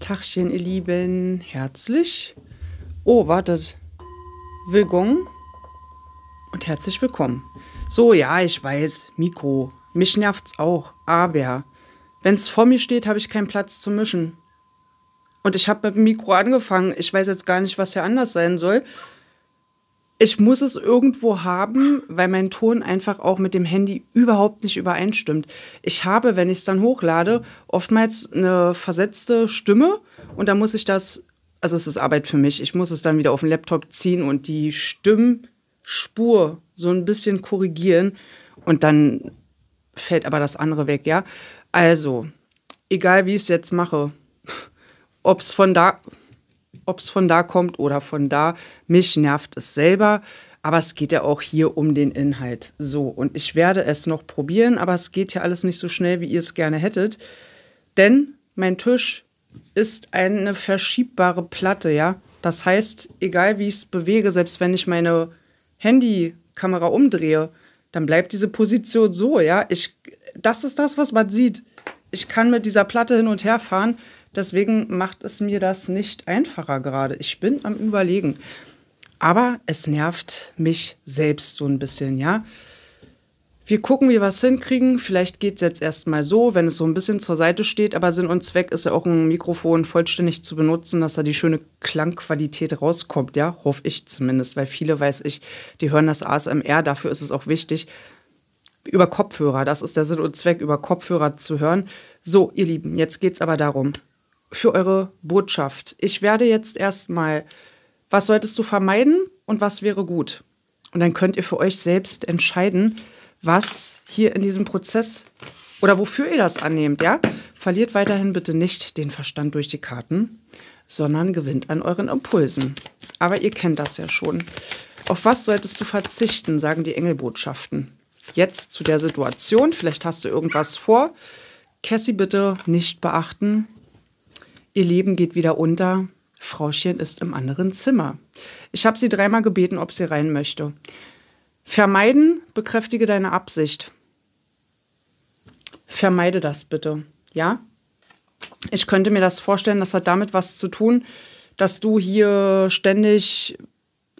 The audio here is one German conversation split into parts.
Tachchen, ihr Lieben, herzlich. Oh, wartet. Willkommen und herzlich willkommen. So, ja, ich weiß, Mikro. Mich nervt's auch, aber wenn's vor mir steht, habe ich keinen Platz zu mischen. Und ich habe mit dem Mikro angefangen. Ich weiß jetzt gar nicht, was hier anders sein soll ich muss es irgendwo haben, weil mein Ton einfach auch mit dem Handy überhaupt nicht übereinstimmt. Ich habe, wenn ich es dann hochlade, oftmals eine versetzte Stimme und dann muss ich das, also es ist Arbeit für mich, ich muss es dann wieder auf den Laptop ziehen und die Stimmspur so ein bisschen korrigieren und dann fällt aber das andere weg, ja. Also, egal wie ich es jetzt mache, ob es von da ob es von da kommt oder von da. Mich nervt es selber. Aber es geht ja auch hier um den Inhalt. So, und ich werde es noch probieren, aber es geht ja alles nicht so schnell, wie ihr es gerne hättet. Denn mein Tisch ist eine verschiebbare Platte, ja. Das heißt, egal wie ich es bewege, selbst wenn ich meine Handykamera umdrehe, dann bleibt diese Position so, ja. Ich, das ist das, was man sieht. Ich kann mit dieser Platte hin und her fahren. Deswegen macht es mir das nicht einfacher gerade. Ich bin am Überlegen. Aber es nervt mich selbst so ein bisschen, ja. Wir gucken, wie wir was hinkriegen. Vielleicht geht es jetzt erstmal so, wenn es so ein bisschen zur Seite steht. Aber Sinn und Zweck ist ja auch ein Mikrofon vollständig zu benutzen, dass da die schöne Klangqualität rauskommt, ja. Hoffe ich zumindest, weil viele, weiß ich, die hören das ASMR. Dafür ist es auch wichtig, über Kopfhörer. Das ist der Sinn und Zweck, über Kopfhörer zu hören. So, ihr Lieben, jetzt geht es aber darum, für eure Botschaft. Ich werde jetzt erstmal, was solltest du vermeiden und was wäre gut? Und dann könnt ihr für euch selbst entscheiden, was hier in diesem Prozess oder wofür ihr das annehmt, ja? Verliert weiterhin bitte nicht den Verstand durch die Karten, sondern gewinnt an euren Impulsen. Aber ihr kennt das ja schon. Auf was solltest du verzichten, sagen die Engelbotschaften. Jetzt zu der Situation, vielleicht hast du irgendwas vor. Cassie bitte nicht beachten, Ihr Leben geht wieder unter. Frauchen ist im anderen Zimmer. Ich habe sie dreimal gebeten, ob sie rein möchte. Vermeiden, bekräftige deine Absicht. Vermeide das bitte, ja? Ich könnte mir das vorstellen, das hat damit was zu tun, dass du hier ständig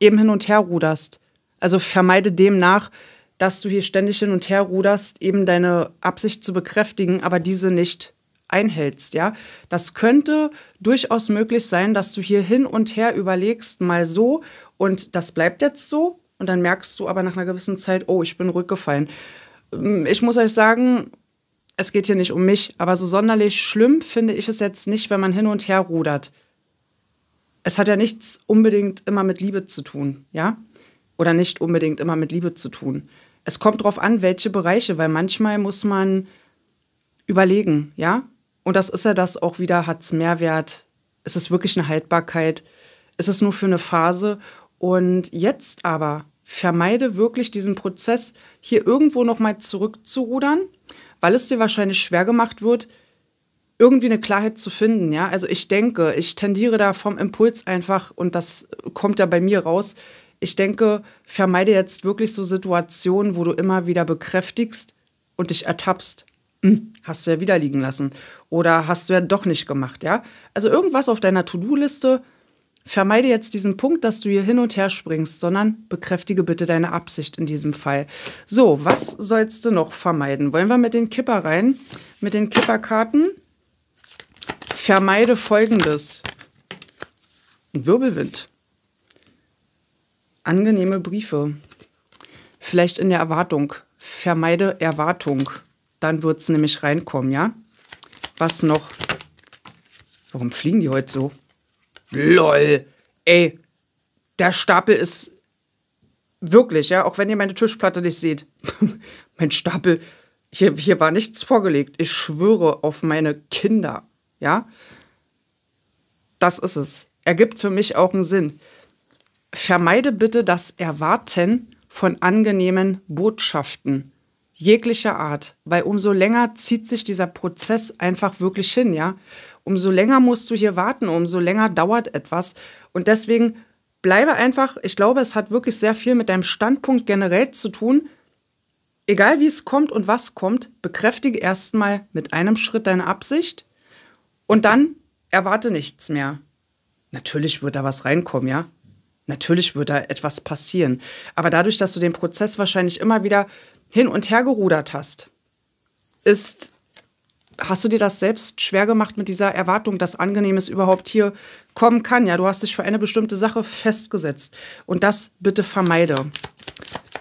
eben hin und her ruderst. Also vermeide demnach, dass du hier ständig hin und her ruderst, eben deine Absicht zu bekräftigen, aber diese nicht einhältst, ja. Das könnte durchaus möglich sein, dass du hier hin und her überlegst, mal so und das bleibt jetzt so und dann merkst du aber nach einer gewissen Zeit, oh, ich bin rückgefallen. Ähm, ich muss euch sagen, es geht hier nicht um mich, aber so sonderlich schlimm finde ich es jetzt nicht, wenn man hin und her rudert. Es hat ja nichts unbedingt immer mit Liebe zu tun, ja? Oder nicht unbedingt immer mit Liebe zu tun. Es kommt darauf an, welche Bereiche, weil manchmal muss man überlegen, ja? Und das ist ja das auch wieder, hat es Mehrwert? Ist es wirklich eine Haltbarkeit? Ist es nur für eine Phase? Und jetzt aber vermeide wirklich diesen Prozess, hier irgendwo nochmal zurückzurudern, weil es dir wahrscheinlich schwer gemacht wird, irgendwie eine Klarheit zu finden. Ja, also ich denke, ich tendiere da vom Impuls einfach und das kommt ja bei mir raus. Ich denke, vermeide jetzt wirklich so Situationen, wo du immer wieder bekräftigst und dich ertappst. Hm, hast du ja wieder liegen lassen oder hast du ja doch nicht gemacht, ja? Also irgendwas auf deiner To-Do-Liste, vermeide jetzt diesen Punkt, dass du hier hin und her springst, sondern bekräftige bitte deine Absicht in diesem Fall. So, was sollst du noch vermeiden? Wollen wir mit den Kipper rein? Mit den Kipperkarten vermeide folgendes. Wirbelwind. Angenehme Briefe. Vielleicht in der Erwartung. Vermeide Erwartung. Dann wird es nämlich reinkommen, ja? Was noch? Warum fliegen die heute so? LOL! Ey, der Stapel ist wirklich, ja, auch wenn ihr meine Tischplatte nicht seht. mein Stapel, hier, hier war nichts vorgelegt. Ich schwöre auf meine Kinder, ja? Das ist es. Ergibt für mich auch einen Sinn. Vermeide bitte das Erwarten von angenehmen Botschaften jeglicher Art, weil umso länger zieht sich dieser Prozess einfach wirklich hin, ja. Umso länger musst du hier warten, umso länger dauert etwas. Und deswegen bleibe einfach, ich glaube, es hat wirklich sehr viel mit deinem Standpunkt generell zu tun. Egal wie es kommt und was kommt, bekräftige erstmal mit einem Schritt deine Absicht und dann erwarte nichts mehr. Natürlich wird da was reinkommen, ja. Natürlich wird da etwas passieren. Aber dadurch, dass du den Prozess wahrscheinlich immer wieder hin und her gerudert hast, ist, hast du dir das selbst schwer gemacht mit dieser Erwartung, dass Angenehmes überhaupt hier kommen kann? Ja, du hast dich für eine bestimmte Sache festgesetzt und das bitte vermeide.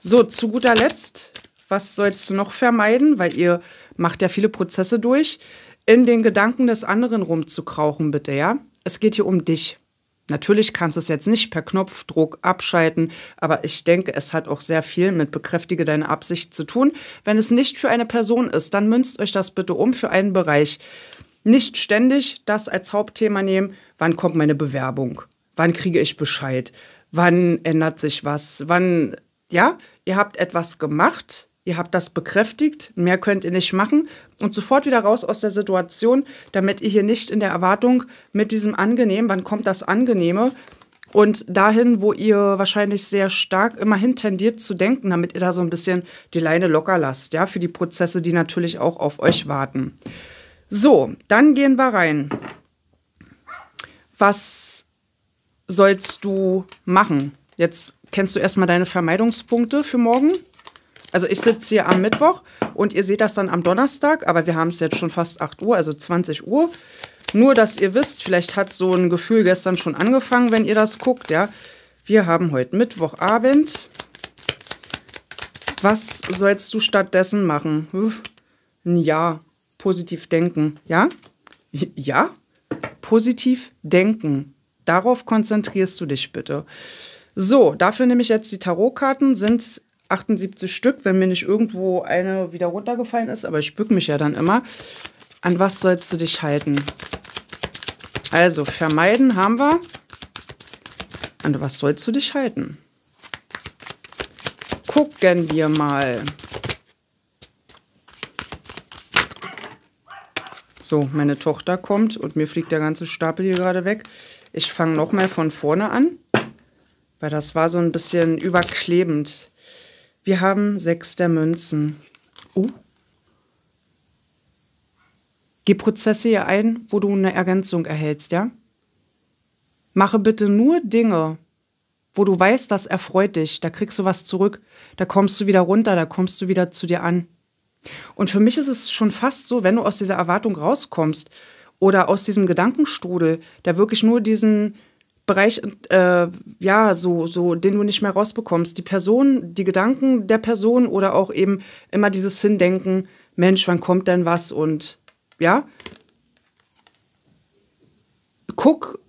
So, zu guter Letzt, was sollst du noch vermeiden? Weil ihr macht ja viele Prozesse durch, in den Gedanken des anderen rumzukrauchen, bitte, ja? Es geht hier um dich. Natürlich kannst du es jetzt nicht per Knopfdruck abschalten, aber ich denke, es hat auch sehr viel mit Bekräftige deine Absicht zu tun. Wenn es nicht für eine Person ist, dann münzt euch das bitte um für einen Bereich. Nicht ständig das als Hauptthema nehmen, wann kommt meine Bewerbung, wann kriege ich Bescheid, wann ändert sich was, wann, ja, ihr habt etwas gemacht, ihr habt das bekräftigt, mehr könnt ihr nicht machen und sofort wieder raus aus der Situation, damit ihr hier nicht in der Erwartung mit diesem Angenehmen, wann kommt das Angenehme und dahin, wo ihr wahrscheinlich sehr stark immerhin tendiert zu denken, damit ihr da so ein bisschen die Leine locker lasst, ja, für die Prozesse, die natürlich auch auf euch warten. So, dann gehen wir rein. Was sollst du machen? Jetzt kennst du erstmal deine Vermeidungspunkte für morgen. Also ich sitze hier am Mittwoch und ihr seht das dann am Donnerstag, aber wir haben es jetzt schon fast 8 Uhr, also 20 Uhr. Nur, dass ihr wisst, vielleicht hat so ein Gefühl gestern schon angefangen, wenn ihr das guckt, ja. Wir haben heute Mittwochabend. Was sollst du stattdessen machen? Hm? Ein Ja. Positiv denken. Ja? Ja? Positiv denken. Darauf konzentrierst du dich bitte. So, dafür nehme ich jetzt die Tarotkarten, sind 78 Stück, wenn mir nicht irgendwo eine wieder runtergefallen ist, aber ich bücke mich ja dann immer. An was sollst du dich halten? Also, vermeiden haben wir. An was sollst du dich halten? Gucken wir mal. So, meine Tochter kommt und mir fliegt der ganze Stapel hier gerade weg. Ich fange nochmal von vorne an, weil das war so ein bisschen überklebend. Wir haben sechs der Münzen. Oh. Geh Prozesse hier ein, wo du eine Ergänzung erhältst, ja? Mache bitte nur Dinge, wo du weißt, das erfreut dich. Da kriegst du was zurück. Da kommst du wieder runter, da kommst du wieder zu dir an. Und für mich ist es schon fast so, wenn du aus dieser Erwartung rauskommst oder aus diesem Gedankenstrudel, der wirklich nur diesen Bereich, äh, ja, so, so, den du nicht mehr rausbekommst. Die Person, die Gedanken der Person oder auch eben immer dieses Hindenken, Mensch, wann kommt denn was? Und ja, guck,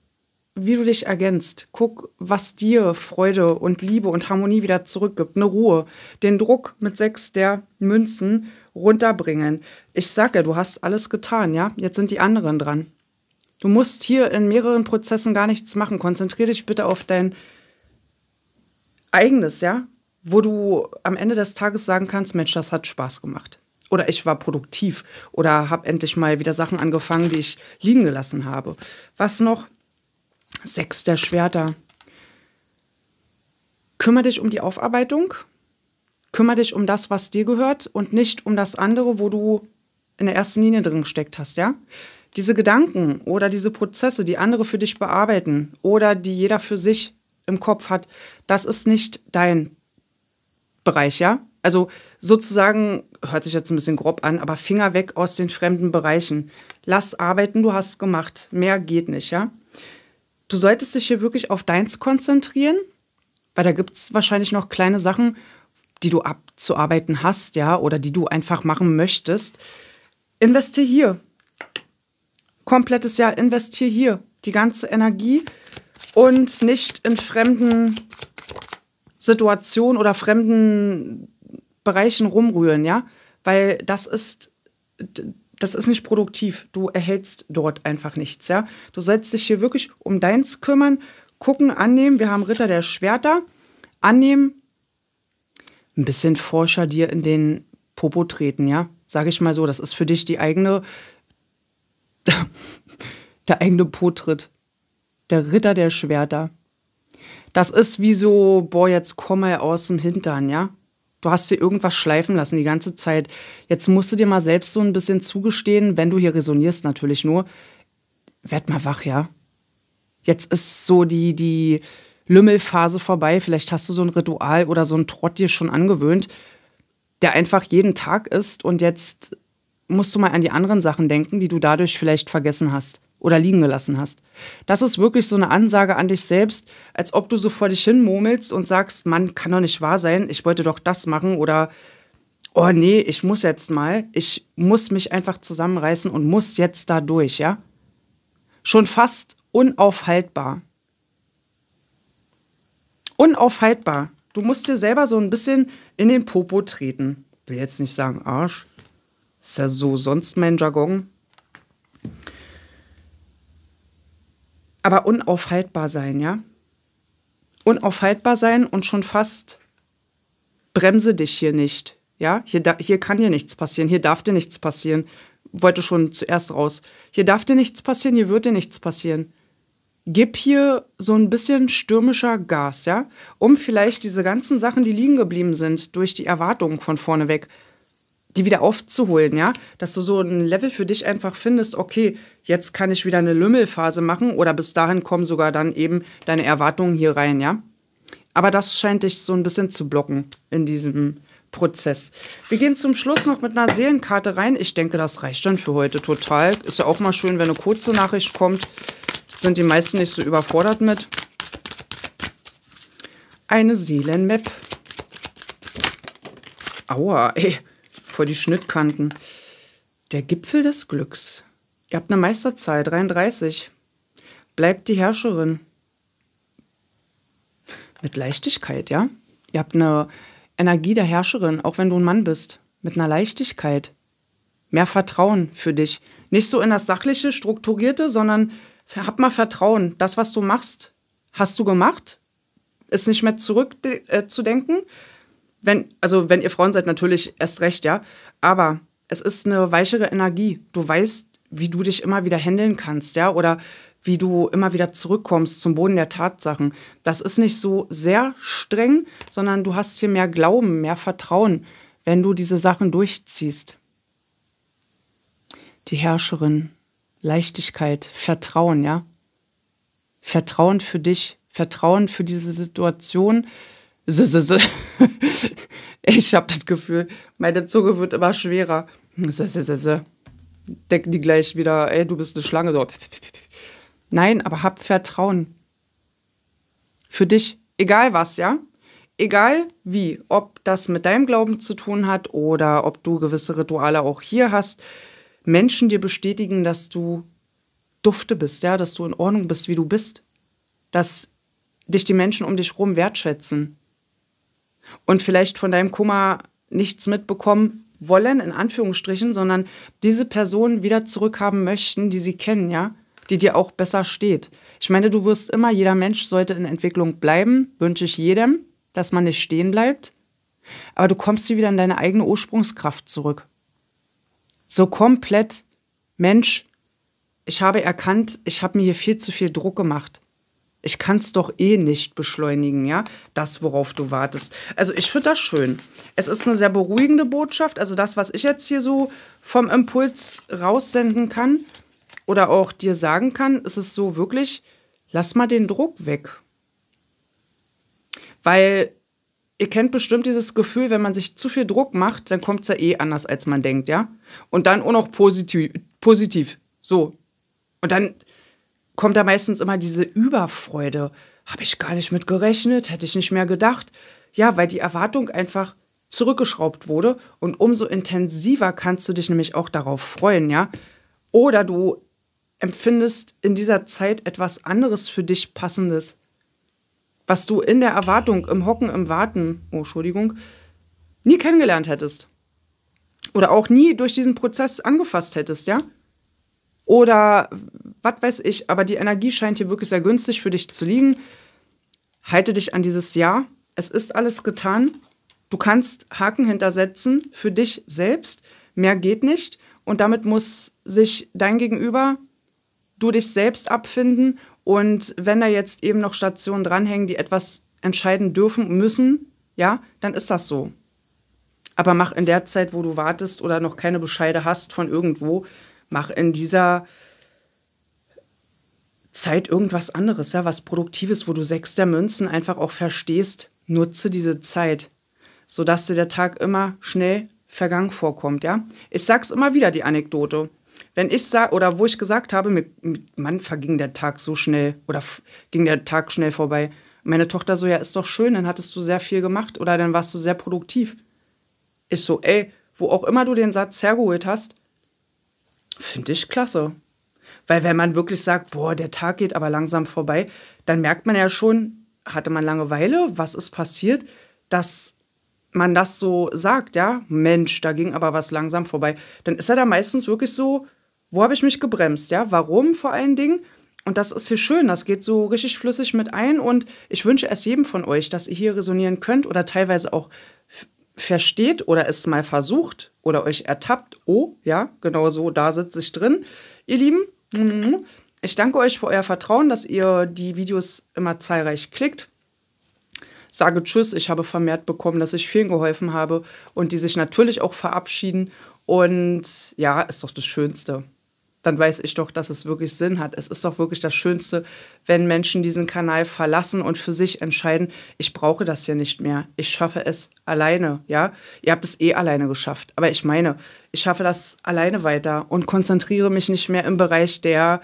wie du dich ergänzt. Guck, was dir Freude und Liebe und Harmonie wieder zurückgibt. Eine Ruhe. Den Druck mit sechs der Münzen runterbringen. Ich sage, ja, du hast alles getan, ja? Jetzt sind die anderen dran. Du musst hier in mehreren Prozessen gar nichts machen. Konzentriere dich bitte auf dein eigenes, ja? Wo du am Ende des Tages sagen kannst, Mensch, das hat Spaß gemacht. Oder ich war produktiv. Oder habe endlich mal wieder Sachen angefangen, die ich liegen gelassen habe. Was noch? Sechs der Schwerter. Kümmer dich um die Aufarbeitung. Kümmer dich um das, was dir gehört und nicht um das andere, wo du in der ersten Linie drin gesteckt hast, ja? diese Gedanken oder diese Prozesse, die andere für dich bearbeiten oder die jeder für sich im Kopf hat, das ist nicht dein Bereich, ja? Also sozusagen, hört sich jetzt ein bisschen grob an, aber Finger weg aus den fremden Bereichen. Lass arbeiten, du hast gemacht. Mehr geht nicht, ja? Du solltest dich hier wirklich auf deins konzentrieren, weil da gibt es wahrscheinlich noch kleine Sachen, die du abzuarbeiten hast, ja, oder die du einfach machen möchtest. Investier hier komplettes Jahr investiere hier die ganze Energie und nicht in fremden Situationen oder fremden Bereichen rumrühren, ja, weil das ist das ist nicht produktiv. Du erhältst dort einfach nichts, ja. Du sollst dich hier wirklich um deins kümmern, gucken, annehmen. Wir haben Ritter der Schwerter, annehmen, ein bisschen forscher dir in den Popo treten, ja. Sag ich mal so, das ist für dich die eigene der eigene Po tritt. Der Ritter der Schwerter. Das ist wie so, boah, jetzt komm mal aus dem Hintern, ja? Du hast dir irgendwas schleifen lassen die ganze Zeit. Jetzt musst du dir mal selbst so ein bisschen zugestehen, wenn du hier resonierst natürlich nur. Werd mal wach, ja? Jetzt ist so die, die Lümmelphase vorbei. Vielleicht hast du so ein Ritual oder so ein Trott dir schon angewöhnt, der einfach jeden Tag ist und jetzt musst du mal an die anderen Sachen denken, die du dadurch vielleicht vergessen hast oder liegen gelassen hast. Das ist wirklich so eine Ansage an dich selbst, als ob du so vor dich hin murmelst und sagst, Mann, kann doch nicht wahr sein, ich wollte doch das machen oder oh nee, ich muss jetzt mal, ich muss mich einfach zusammenreißen und muss jetzt da durch, ja? Schon fast unaufhaltbar. Unaufhaltbar. Du musst dir selber so ein bisschen in den Popo treten. Ich will jetzt nicht sagen Arsch, ist ja so sonst mein Jargon. Aber unaufhaltbar sein, ja? Unaufhaltbar sein und schon fast bremse dich hier nicht, ja? Hier, da, hier kann dir nichts passieren, hier darf dir nichts passieren. Wollte schon zuerst raus. Hier darf dir nichts passieren, hier wird dir nichts passieren gib hier so ein bisschen stürmischer Gas, ja, um vielleicht diese ganzen Sachen, die liegen geblieben sind, durch die Erwartungen von vorne vorneweg, die wieder aufzuholen, ja? Dass du so ein Level für dich einfach findest, okay, jetzt kann ich wieder eine Lümmelphase machen oder bis dahin kommen sogar dann eben deine Erwartungen hier rein, ja? Aber das scheint dich so ein bisschen zu blocken in diesem Prozess. Wir gehen zum Schluss noch mit einer Seelenkarte rein. Ich denke, das reicht dann für heute total. Ist ja auch mal schön, wenn eine kurze Nachricht kommt. Sind die meisten nicht so überfordert mit. Eine Seelenmap. Aua, ey vor die Schnittkanten. Der Gipfel des Glücks. Ihr habt eine Meisterzahl, 33. Bleibt die Herrscherin. Mit Leichtigkeit, ja? Ihr habt eine Energie der Herrscherin, auch wenn du ein Mann bist. Mit einer Leichtigkeit. Mehr Vertrauen für dich. Nicht so in das sachliche, strukturierte, sondern hab mal Vertrauen. Das, was du machst, hast du gemacht. Ist nicht mehr zurückzudenken. Äh, wenn, also wenn ihr Frauen seid, natürlich erst recht, ja. Aber es ist eine weichere Energie. Du weißt, wie du dich immer wieder handeln kannst, ja, oder wie du immer wieder zurückkommst zum Boden der Tatsachen. Das ist nicht so sehr streng, sondern du hast hier mehr Glauben, mehr Vertrauen, wenn du diese Sachen durchziehst. Die Herrscherin, Leichtigkeit, Vertrauen, ja. Vertrauen für dich, Vertrauen für diese Situation, Ich habe das Gefühl, meine Zunge wird immer schwerer. Denken die gleich wieder, ey, du bist eine Schlange dort. Nein, aber hab Vertrauen. Für dich, egal was, ja? Egal wie, ob das mit deinem Glauben zu tun hat oder ob du gewisse Rituale auch hier hast, Menschen dir bestätigen, dass du dufte bist, ja, dass du in Ordnung bist, wie du bist, dass dich die Menschen um dich herum wertschätzen und vielleicht von deinem Kummer nichts mitbekommen wollen, in Anführungsstrichen, sondern diese Person wieder zurückhaben möchten, die sie kennen, ja, die dir auch besser steht. Ich meine, du wirst immer, jeder Mensch sollte in Entwicklung bleiben, wünsche ich jedem, dass man nicht stehen bleibt, aber du kommst hier wieder in deine eigene Ursprungskraft zurück. So komplett, Mensch, ich habe erkannt, ich habe mir hier viel zu viel Druck gemacht. Ich kann es doch eh nicht beschleunigen, ja? Das, worauf du wartest. Also ich finde das schön. Es ist eine sehr beruhigende Botschaft. Also das, was ich jetzt hier so vom Impuls raussenden kann oder auch dir sagen kann, ist es so wirklich, lass mal den Druck weg. Weil ihr kennt bestimmt dieses Gefühl, wenn man sich zu viel Druck macht, dann kommt es ja eh anders, als man denkt, ja? Und dann auch noch positiv. positiv. So. Und dann kommt da meistens immer diese Überfreude. Habe ich gar nicht mit gerechnet, hätte ich nicht mehr gedacht. Ja, weil die Erwartung einfach zurückgeschraubt wurde und umso intensiver kannst du dich nämlich auch darauf freuen, ja? Oder du empfindest in dieser Zeit etwas anderes für dich passendes, was du in der Erwartung, im Hocken, im Warten, oh Entschuldigung, nie kennengelernt hättest. Oder auch nie durch diesen Prozess angefasst hättest, ja? Oder was weiß ich, aber die Energie scheint hier wirklich sehr günstig für dich zu liegen. Halte dich an dieses Ja. Es ist alles getan. Du kannst Haken hintersetzen für dich selbst. Mehr geht nicht. Und damit muss sich dein Gegenüber, du dich selbst abfinden. Und wenn da jetzt eben noch Stationen dranhängen, die etwas entscheiden dürfen, müssen, ja, dann ist das so. Aber mach in der Zeit, wo du wartest oder noch keine Bescheide hast von irgendwo, mach in dieser Zeit irgendwas anderes, ja, was Produktives, wo du sechs der Münzen einfach auch verstehst. Nutze diese Zeit, sodass dir der Tag immer schnell vergangen vorkommt, ja. Ich sag's immer wieder, die Anekdote. Wenn ich sag, oder wo ich gesagt habe, mit, mit Mann verging der Tag so schnell oder ging der Tag schnell vorbei. Meine Tochter so, ja, ist doch schön, dann hattest du sehr viel gemacht oder dann warst du sehr produktiv. Ich so, ey, wo auch immer du den Satz hergeholt hast, finde ich klasse. Weil wenn man wirklich sagt, boah, der Tag geht aber langsam vorbei, dann merkt man ja schon, hatte man Langeweile, was ist passiert, dass man das so sagt, ja, Mensch, da ging aber was langsam vorbei, dann ist er da meistens wirklich so, wo habe ich mich gebremst, ja, warum vor allen Dingen? Und das ist hier schön, das geht so richtig flüssig mit ein und ich wünsche es jedem von euch, dass ihr hier resonieren könnt oder teilweise auch versteht oder es mal versucht oder euch ertappt, oh, ja, genau so, da sitze ich drin. Ihr Lieben, Mhm. Ich danke euch für euer Vertrauen, dass ihr die Videos immer zahlreich klickt. Sage Tschüss, ich habe vermehrt bekommen, dass ich vielen geholfen habe und die sich natürlich auch verabschieden. Und ja, ist doch das Schönste dann weiß ich doch, dass es wirklich Sinn hat. Es ist doch wirklich das Schönste, wenn Menschen diesen Kanal verlassen und für sich entscheiden, ich brauche das hier nicht mehr. Ich schaffe es alleine, ja? Ihr habt es eh alleine geschafft, aber ich meine, ich schaffe das alleine weiter und konzentriere mich nicht mehr im Bereich der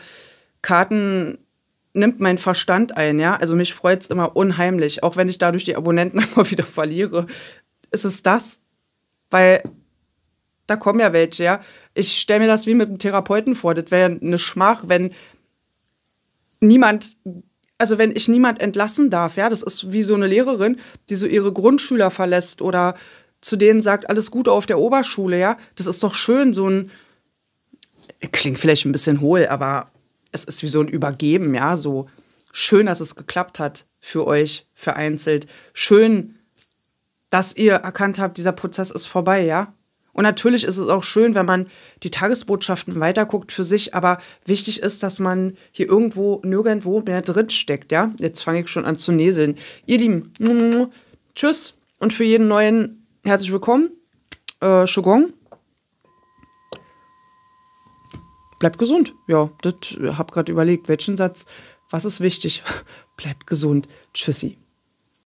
Karten nimmt mein Verstand ein, ja? Also mich freut es immer unheimlich, auch wenn ich dadurch die Abonnenten immer wieder verliere. Ist es das? Weil da kommen ja welche, ja. Ich stelle mir das wie mit einem Therapeuten vor. Das wäre eine Schmach, wenn niemand, also wenn ich niemand entlassen darf, ja. Das ist wie so eine Lehrerin, die so ihre Grundschüler verlässt oder zu denen sagt, alles Gute auf der Oberschule, ja. Das ist doch schön, so ein, klingt vielleicht ein bisschen hohl, aber es ist wie so ein Übergeben, ja. So schön, dass es geklappt hat für euch vereinzelt. Schön, dass ihr erkannt habt, dieser Prozess ist vorbei, ja und natürlich ist es auch schön, wenn man die Tagesbotschaften weiterguckt für sich, aber wichtig ist, dass man hier irgendwo nirgendwo mehr drin steckt, ja? Jetzt fange ich schon an zu näseln. Ihr Lieben, tschüss und für jeden neuen herzlich willkommen. Äh, Shogong. Bleibt gesund. Ja, das hab gerade überlegt, welchen Satz, was ist wichtig? Bleibt gesund. Tschüssi.